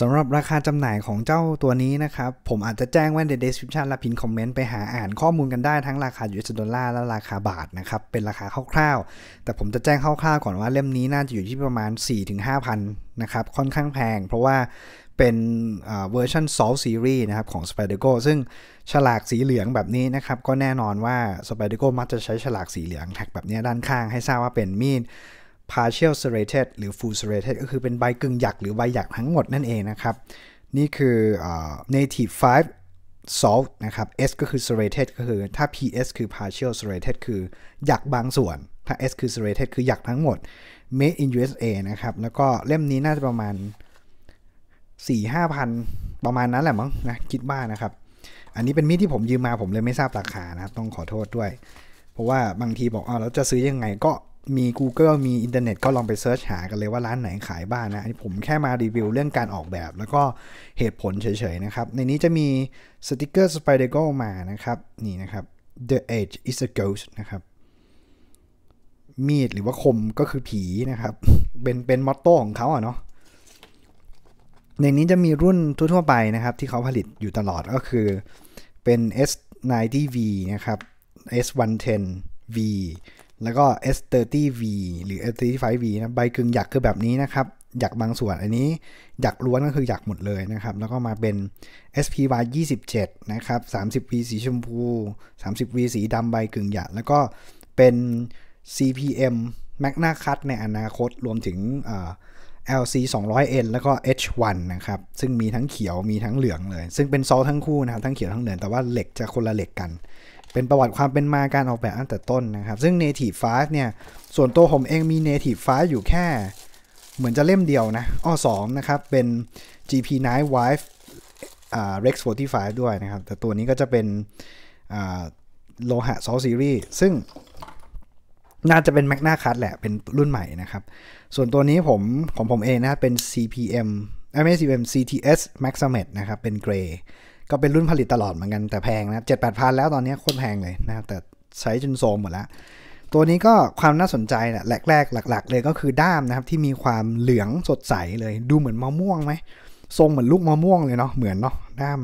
สำหรับราคาจำหน่ายของเจ้าตัวนี้นะครับ ผมอาจจะแจ้งไว้ใน description และพิมพ์คอมเมนต์ไปหาอ่านข้อมูลกันได้ทั้งราคา US ดอลลาร์และราคาบาทนะครับ เป็นราคาคร่าวๆ แต่ผมจะแจ้งคร่าวๆก่อนว่าเล่มนี้น่าจะอยู่ที่ประมาณ 4-5พันนะครับ ค่อนข้างแพงเพราะว่าเป็นเวอร์ชันซอลซีรีส์นะครับของ s p i d e r g o ซึ่งฉลากสีเหลืองแบบนี้นะครับก็แน่นอนว่า s p i d e r g o มักจะใช้ฉลากสีเหลืองแท็กแบบนี้ด้านข้างให้ทราบว่าเป็นมีด partial serrated หรือ full serrated ก็คือเป็นใบกึ่งหยักหรือใบหยักทั้งหมดนั่นเองนะครับ นี่คือ native 5 s o l t นะครับ s ก็คือ serrated ก็คือถ้า ps คือ partial serrated คือหยักบางส่วนถ้า s คือ serrated คือหยักทั้งหมด made in USA นะครับ แล้วก็เล่มนี้น่าจะประมาณ 4-5พันประมาณนั้นแหละมั้งนะ คิดว่านะครับ อันนี้เป็นมีดที่ผมยืมมา ผมเลยไม่ทราบราคานะต้องขอโทษด้วย เพราะว่าบางทีบอกอ๋อเราจะซื้อยังไงก็มี Google มีอินเทอร์เน็ต ก็ลองไปเซิร์ชหากันเลยว่าร้านไหนขายบ้านนะผมแค่มารีวิวเรื่องการออกแบบ แล้วก็เหตุผลเฉยๆนะครับ ในนี้จะมีสติกเกอร์สไปเดอร์โกมานะครับนี่นะครับ the edge is a ghost นะครับมีดหรือว่าคมก็คือผีนะครับ เป็นเป็นมอตโต้ของเขาอะเนาะในนี้จะมีรุ่นทั่วๆไปนะครับ ที่เขาผลิตอยู่ตลอดก็คือเป็น S90V นะครับ S110V แล้วก็ S30V หรือ S35V นะใบกึ่งหยักคือแบบนี้นะครับหยักบางส่วนอันนี้หยักล้วนก็คือหยักหมดเลยนะครับ แล้วก็มาเป็น SPY 27นะครับ 30V สีชมพู 30V สีดำใบกึ่งหยักแล้วก็เป็น CPM Magna Cut ในอนาคตรวมถึง LC 200N แล้วก็ H1 นะครับซึ่งมีทั้งเขียวมีทั้งเหลืองเลย ซึ่งเป็นซอลทั้งคู่นะครับทั้งเขียวทั้งเหลืองแต่ว่าเหล็กจะคนละเหล็กกันเป็นประวัติความเป็นมาการออกแบบอันแต่ต้นนะครับ ซึ่ง Native Fast เนี่ย ส่วนตัวผมเองมี Native Fast อยู่แค่ เหมือนจะเล่มเดียวนะอ้อสองนะครับ เป็น GP Night Wife Rex 45ด้วยนะครับ แต่ตัวนี้ก็จะเป็นโลหะซอซีรีส์ซึ่งน่าจะเป็นแมกนาคั t แหละ เป็นรุ่นใหม่นะครับ ส่วนตัวนี้ผมของผมเองนะเป็น CPM ไม่ใช่ CPM CTS Max s m e t นะครับ เป็นเกรก็เป็นรุ่นผลิตตลอดเหมือนกันแต่แพงนะเจ็ดแปดพันแล้วตอนนี้โคตรแพงเลยนะแต่ใช้จนโซมหมดแล้วตัวนี้ก็ความน่าสนใจแหละแรกๆหลัก ๆ เลยก็คือด้ามนะครับที่มีความเหลืองสดใสเลยดูเหมือนมะม่วงไหมทรงเหมือนลูกมะม่วงเลยเนาะเหมือนเนาะด้าม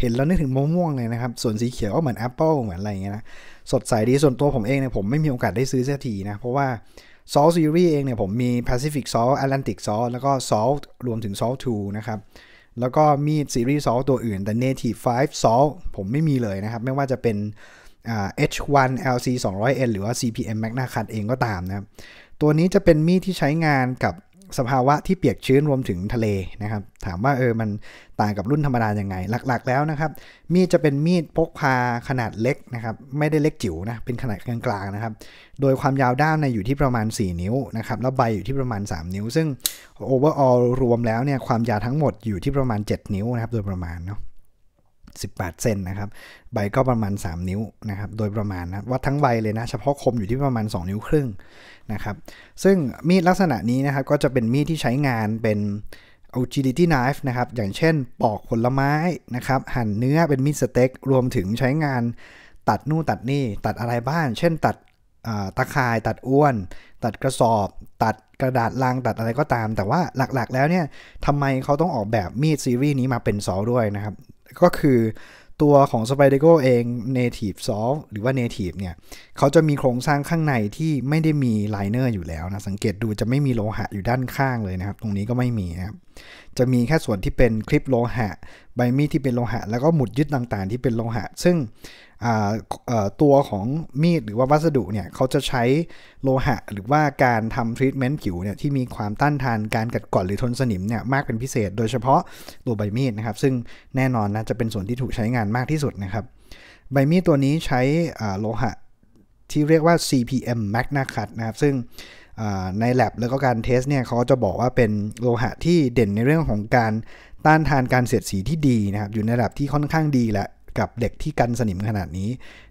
เห็นแล้วนึกถึงมะม่วงเลยนะครับส่วนสีเขียวก็เหมือนแอปเปิลเหมือนอะไรอย่างเงี้ยนะสดใสดีส่วนตัวผมเองเนี่ยผมไม่มีโอกาสได้ซื้อเสียทีนะเพราะว่า s อ l t Series เองเนี่ยผมมี Pacific s อ l t Atlantic s อ l t แล้วก็ s อ l t รวมถึง s อ l t 2นะครับแล้วก็มีดซีรีส์ซอลตัวอื่น แต่ Native 5 s อ l ผมไม่มีเลยนะครับ ไม่ว่าจะเป็น H1 LC 200N หรือว่า CPM Magna Cut เองก็ตามนะครับ ตัวนี้จะเป็นมีดที่ใช้งานกับสภาวะที่เปียกชื้นรวมถึงทะเลนะครับถามว่าเออมันต่างกับรุ่นธรรมดายังไงหลักๆ แล้วนะครับมีดจะเป็นมีดพกพาขนาดเล็กนะครับไม่ได้เล็กจิ๋วนะเป็นขนาดกลางๆนะครับโดยความยาวด้ามในอยู่ที่ประมาณ 4 นิ้วนะครับแล้วใบอยู่ที่ประมาณ 3 นิ้ว ซึ่งโอเวอร์ออลรวมแล้วเนี่ยความยาวทั้งหมดอยู่ที่ประมาณ 7 นิ้วนะครับโดยประมาณเนาะ18เซนนะครับ ใบก็ประมาณ 3 นิ้วนะครับ โดยประมาณนะ วัดทั้งใบเลยนะ เฉพาะคมอยู่ที่ประมาณ 2 นิ้วครึ่งนะครับ ซึ่งมีดลักษณะนี้นะครับ ก็จะเป็นมีดที่ใช้งานเป็น utility knife นะครับ อย่างเช่น ปอกผลไม้นะครับ หั่นเนื้อเป็นมีดสเต็ก รวมถึงใช้งานตัดนู่นตัดนี่ ตัดอะไรบ้างเช่น ตัดตะข่ายตัดอ้วน ตัดกระสอบ ตัดกระดาษลังตัดอะไรก็ตาม แต่ว่าหลักๆ แล้วเนี่ยทำไมเขาต้องออกแบบมีดซีรีส์นี้มาเป็นซอด้วยนะครับก็คือตัวของ s p i d e r g o เอง Native Soft หรือว่า Native เนี่ยเขาจะมีโครงสร้างข้างในที่ไม่ได้มีไลเนอร์อยู่แล้วนะ สังเกตดูจะไม่มีโลหะอยู่ด้านข้างเลยนะครับ ตรงนี้ก็ไม่มีนะครับจะมีแค่ส่วนที่เป็นคลิปโลหะ ใบมีดที่เป็นโลหะ แล้วก็หมุดยึดต่างๆที่เป็นโลหะ ซึ่งตัวของมีดหรือว่าวัสดุเนี่ยเขาจะใช้โลหะ หรือว่าการทำทรีทเมนต์ผิวเนี่ยที่มีความต้านทานการกัดกร่อนหรือทนสนิมเนี่ยมากเป็นพิเศษ โดยเฉพาะตัวใบมีดนะครับ ซึ่งแน่นอนนะจะเป็นส่วนที่ถูกใช้งานมากที่สุดนะครับ ใบมีดตัวนี้ใช้โลหะที่เรียกว่า CPM Magna Cut นะครับซึ่งใน lab แล้วก็การเทสเนี่ยเขาจะบอกว่าเป็นโลหะที่เด่นในเรื่องของการต้านทานการเสียดสีที่ดีนะครับอยู่ในระดับที่ค่อนข้างดีแหละกับเด็กที่กันสนิมขนาดนี้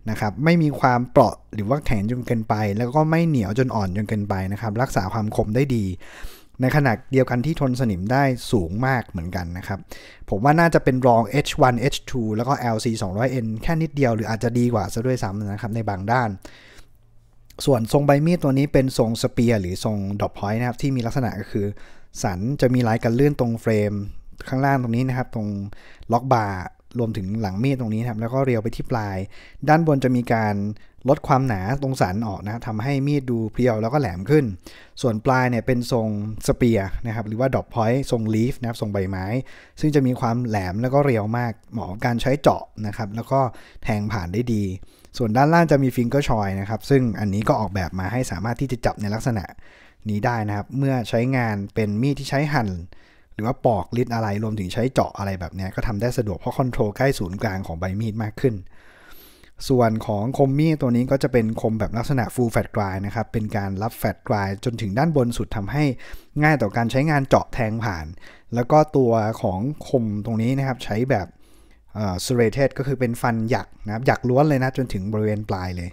นะครับไม่มีความเปราะหรือว่าแข็งจนเกินไป แล้วก็ไม่เหนียวจนอ่อนจนเกินไปนะครับรักษาความคมได้ดี ในขนาดเดียวกันที่ทนสนิมได้สูงมากเหมือนกันนะครับผมว่าน่าจะเป็นรอง H1 H2 แล้วก็ LC 200N แค่นิดเดียวหรืออาจจะดีกว่าซะด้วยซ้ำนะครับในบางด้านส่วนทรงใบมีดตัวนี้เป็นทรงสเปียร์หรือทรงดอปพอยต์นะครับ ที่มีลักษณะก็คือ สันจะมีลายกันเลื่อนตรงเฟรม ข้างล่างตรงนี้นะครับ ตรงล็อกบาร์รวมถึงหลังมีดตรงนี้ครับ แล้วก็เรียวไปที่ปลาย ด้านบนจะมีการลดความหนาตรงสันออกนะทำให้มีดดูเพียวแล้วก็แหลมขึ้น ส่วนปลายเนี่ยเป็นทรงสเปียร์นะครับ หรือว่าดอปพอยต์ทรงลีฟนะครับทรงใบไม้ ซึ่งจะมีความแหลมแล้วก็เรียวมาก เหมาะกับการใช้เจาะนะครับ แล้วก็แทงผ่านได้ดี ส่วนด้านล่างจะมีฟิงเกอร์ชอยนะครับ ซึ่งอันนี้ก็ออกแบบมาให้สามารถที่จะจับในลักษณะนี้ได้นะครับ เมื่อใช้งานเป็นมีดที่ใช้หั่นรือว่าปอกลิ้นอะไรรวมถึงใช้เจาะอะไรแบบนี้ก็ทำได้สะดวกเพราะคอนโทรลใกล้ศูนย์กลางของใบมีดมากขึ้น ส่วนของคมมีดตัวนี้ก็จะเป็นคมแบบลักษณะฟูลแฟตกรายนะครับ เป็นการรับแฟตกรายจนถึงด้านบนสุดทำให้ง่ายต่อการใช้งานเจาะแทงผ่าน แล้วก็ตัวของคมตรงนี้นะครับใช้แบบเอรเ serrated ก็คือเป็นฟันหยักนะครับหยักล้วนเลยนะจนถึงบริเวณปลายเลย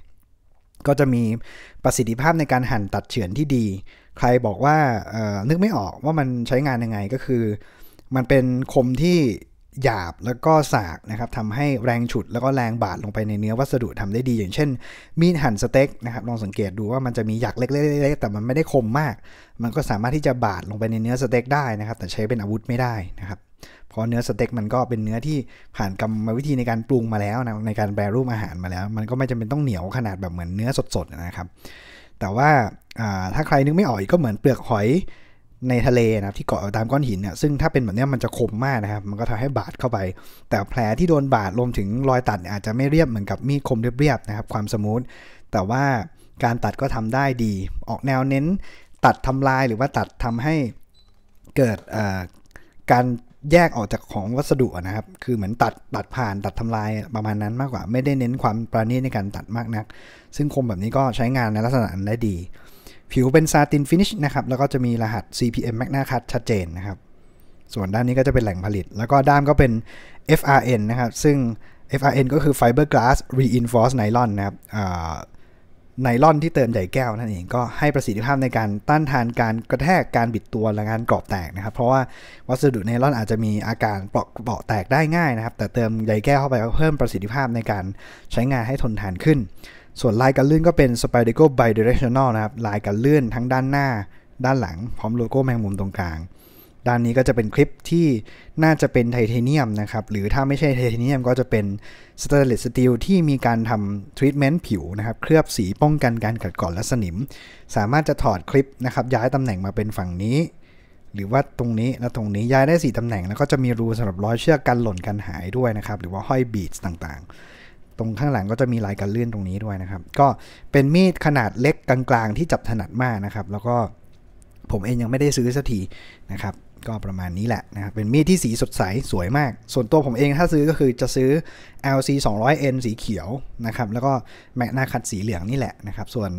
ก็จะมีประสิทธิภาพในการหั่นตัดเฉือนที่ดีใครบอกว่านึกไม่ออกว่ามันใช้งานยังไงก็คือมันเป็นคมที่หยาบแล้วก็สากนะครับทำให้แรงฉุดแล้วก็แรงบาดลงไปในเนื้อวัสดุทำได้ดีอย่าง เช่น มีดหั่นสเต็กนะครับลองสังเกตดูว่ามันจะมีหยักเล็กๆแต่มันไม่ได้คมมาก มันก็สามารถที่จะบาดลงไปในเนื้อสเต็กได้นะครับ แต่ใช้เป็นอาวุธไม่ได้นะครับ เพราะเนื้อสเต็ก มันก็เป็นเนื้อที่ผ่านกรรมวิธีในการปรุงมาแล้วนะในการแปรรูปอาหารมาแล้ว มันก็ไม่จำเป็นต้องเหนียวขนาดแบบเหมือนเนื้อสดๆนะครับแต่ว่าถ้าใครนึกไม่ออกก็เหมือนเปลือกหอยในทะเลนะครับที่เกาะตามก้อนหินเนี่ยซึ่งถ้าเป็นแบบนี้มันจะคมมากนะครับมันก็ทำให้บาดเข้าไป แต่แผลที่โดนบาดรวมถึงรอยตัดอาจจะไม่เรียบเหมือนกับมีดคมเรียบๆนะครับความสมูทแต่ว่าการตัดก็ทำได้ดี ออกแนวเน้น ตัดทำลายหรือว่าตัดทำให้เกิดการแยกออกจากของวัสดุนะครับ คือเหมือนตัด ตัดผ่าน ตัดทำลายประมาณนั้นมากกว่า ไม่ได้เน้นความประณีตในการตัดมากนัก ซึ่งคมแบบนี้ก็ใช้งานในลักษณะนั้นได้ดี ผิวเป็นซาตินฟินิชนะครับ แล้วก็จะมีรหัส CPM Magna Cut ชัดเจนนะครับ ส่วนด้านนี้ก็จะเป็นแหล่งผลิต แล้วก็ด้ามก็เป็น FRN นะครับ ซึ่ง FRN ก็คือ Fiberglass Reinforced Nylon นะครับไนล่อนที่เติมใหญ่แก้วนั่นเองก็ให้ประสิทธิภาพในการต้านทานการกระแทกการบิดตัวและการกรอบแตกนะครับ เพราะว่าวัสดุไนล่อนอาจจะมีอาการเปราะเปราะแตกได้ง่ายนะครับแต่เติมใยแก้วเข้าไปก็เพิ่มประสิทธิภาพในการใช้งานให้ทนทานขึ้น ส่วนลายกันลื่นก็เป็น Spydeco Bidirectional นะครับลายกันลื่นทั้งด้านหน้า ด้านหลังพร้อมโลโก้แมงมุมตรงกลางด้านนี้ก็จะเป็นคลิปที่น่าจะเป็นไทเทเนียมนะครับ หรือถ้าไม่ใช่ไทเทเนียมก็จะเป็นสเตนเลสสตีลที่มีการทำทรีทเมนต์ผิวนะครับ เคลือบสีป้องกันการกัดกร่อนและสนิม สามารถจะถอดคลิปนะครับ ย้ายตำแหน่งมาเป็นฝั่งนี้ หรือว่าตรงนี้ และตรงนี้ย้ายได้4ตำแหน่งแล้วก็จะมีรูสำหรับร้อยเชือกกันหล่นกันหายด้วยนะครับ หรือว่าห้อยบีดต่างๆ ตรงข้างหลังก็จะมีลายการเลื่อนตรงนี้ด้วยนะครับ ก็เป็นมีดขนาดเล็กกลาง ๆ ที่จับถนัดมากนะครับ แล้วก็ผมเองยังไม่ได้ซื้อสักทีนะครับก็ประมาณนี้แหละนะครับ เป็นมีดที่สีสดใสสวยมาก ส่วนตัวผมเองถ้าซื้อก็คือจะซื้อ LC 200N สีเขียวนะครับ แล้วก็แมกนาคัดสีเหลืองนี่แหละนะครับ ส่วน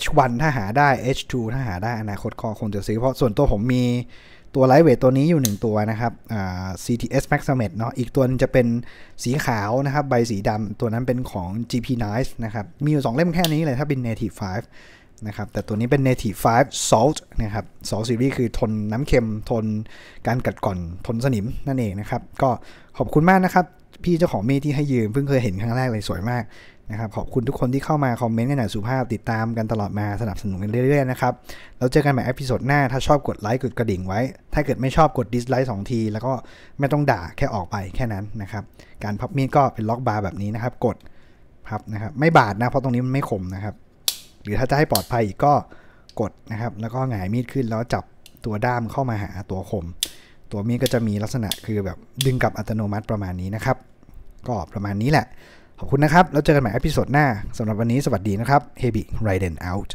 H1 ถ้าหาได้ H2 ถ้าหาได้อนาคตก็คงจะซื้อเพราะส่วนตัวผมมีตัวไลท์เวทตัวนี้อยู่1ตัวนะครับ CTS Max Summit เนาะอีกตัวจะเป็นสีขาวนะครับใบสีดำตัวนั้นเป็นของ GP Nice นะครับมีอยู่2เล่มแค่นี้เลยถ้าเป็น Native 5นะครับแต่ตัวนี้เป็น Native 5 Salt นะครับ Salt Series คือทนน้ำเค็มทนการกัดก่อนทนสนิมนั่นเองนะครับ ก็ขอบคุณมากนะครับ พี่เจ้าของมีดที่ให้ยืมเพิ่งเคยเห็นครั้งแรกเลยสวยมากนะครับขอบคุณทุกคนที่เข้ามาคอมเมนต์กันอย่างสุภาพติดตามกันตลอดมาสนับสนุนกันเรื่อยๆนะครับ แล้วเจอกันใหม่อพิโซดหน้าถ้าชอบกดไลค์กดกระดิ่งไว้ ถ้าเกิดไม่ชอบกดดิสไลค์สองทีแล้วก็ไม่ต้องด่าแค่ออกไปแค่นั้นนะครับ การพับมีดก็เป็นล็อกบาร์แบบนี้นะครับกดพับนะครับไม่บาดนะเพราะตรงนี้มันไม่คมนะครับหรือถ้าจะให้ปลอดภัยอีกก็กดนะครับ แล้วก็หงายมีดขึ้นแล้วจับตัวด้ามเข้ามาหาตัวคม ตัวมีดก็จะมีลักษณะคือแบบดึงกับอัตโนมัติประมาณนี้นะครับ ก็ประมาณนี้แหละ ขอบคุณนะครับ แล้วเจอกันใหม่อพิโซดหน้าสำหรับวันนี้สวัสดีนะครับ h e b i r เ i d e n out